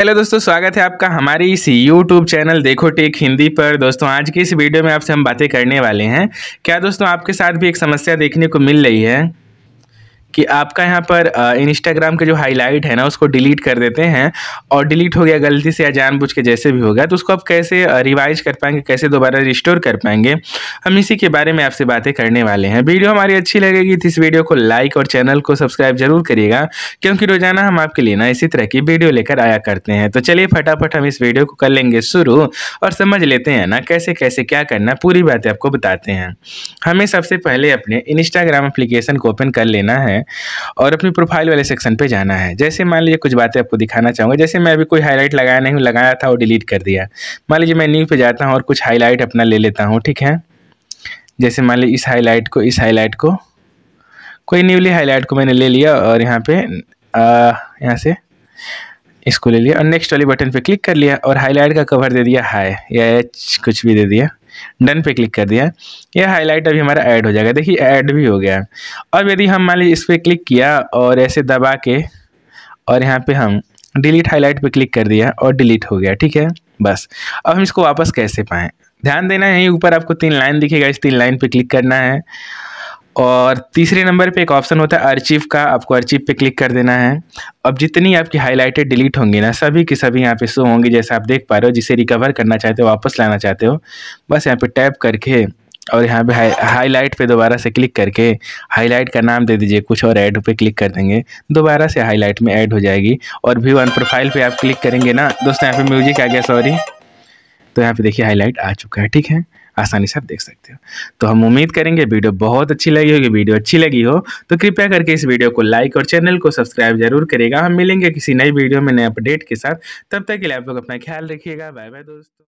hello दोस्तों स्वागत है आपका हमारे इस यूट्यूब चैनल देखो टेक हिंदी पर दोस्तों आज की इस वीडियो में आपसे हम बातें करने वाले हैं क्या दोस्तों आपके साथ भी एक समस्या देखने को मिल रही है कि आपका यहाँ पर इंस्टाग्राम का जो हाईलाइट है ना उसको डिलीट कर देते हैं और डिलीट हो गया गलती से या जानबूझ के जैसे भी हो गया तो उसको आप कैसे रिवाइज कर पाएंगे कैसे दोबारा रिस्टोर कर पाएंगे हम इसी के बारे में आपसे बातें करने वाले हैं वीडियो हमारी अच्छी लगेगी तो इस वीडियो को लाइक और चैनल को सब्सक्राइब जरूर करिएगा क्योंकि रोजाना हम आपके लिए ना इसी तरह की वीडियो लेकर आया करते हैं तो चलिए फटाफट हम इस वीडियो को कर लेंगे शुरू और समझ लेते हैं ना कैसे कैसे क्या करना पूरी बातें आपको बताते हैं हमें सबसे पहले अपने इंस्टाग्राम अप्लीकेशन को ओपन कर लेना है है और अपनी प्रोफाइल वाले सेक्शन पे जाना है जैसे मान लीजिए कुछ बातें आपको दिखाना चाहूँगा जैसे मैं अभी कोई हाईलाइट लगाया नहीं लगाया था और डिलीट कर दिया मान लीजिए मैं न्यू पे जाता हूँ और कुछ हाईलाइट अपना ले लेता हूँ ठीक है जैसे मान लीजिए इस हाईलाइट को इस हाईलाइट को कोई न्यूली हाईलाइट को मैंने ले लिया और यहाँ पे यहाँ से इसको ले लिया और नेक्स्ट वाले बटन पे क्लिक कर लिया और हाईलाइट का कवर दे दिया हाई या एच कुछ भी दे दिया डन पे क्लिक कर दिया ये हाईलाइट अभी हमारा ऐड हो जाएगा देखिए ऐड भी हो गया अब यदि हम मान लीजिए इस पर क्लिक किया और ऐसे दबा के और यहाँ पे हम डिलीट हाईलाइट पे क्लिक कर दिया और डिलीट हो गया ठीक है बस अब हम इसको वापस कैसे पाएँ ध्यान देना यहीं ऊपर आपको तीन लाइन दिखेगा इस तीन लाइन पे क्लिक करना है और तीसरे नंबर पे एक ऑप्शन होता है अर्चिव का आपको अर्चिव पे क्लिक कर देना है अब जितनी आपकी हाईलाइटेड डिलीट होंगी ना सभी के सभी यहाँ पे शो होंगे जैसे आप देख पा रहे हो जिसे रिकवर करना चाहते हो वापस लाना चाहते हो बस यहाँ पे टैप करके और यहाँ पे हाई हाईलाइट पे दोबारा से क्लिक करके हाईलाइट का नाम दे दीजिए कुछ और ऐड पे क्लिक कर देंगे दोबारा से हाईलाइट में ऐड हो जाएगी और व्यू ऑन प्रोफाइल पे आप क्लिक करेंगे ना दोस्तों यहाँ पे म्यूजिक आ गया सॉरी तो यहाँ पे देखिए हाईलाइट आ चुका है ठीक है आसानी से आप देख सकते हो तो हम उम्मीद करेंगे वीडियो बहुत अच्छी लगी होगी वीडियो अच्छी लगी हो तो कृपया करके इस वीडियो को लाइक और चैनल को सब्सक्राइब जरूर करेगा हम मिलेंगे किसी नई वीडियो में नए अपडेट के साथ तब तक के लिए आप लोग अपना ख्याल रखिएगा बाय बाय दोस्तों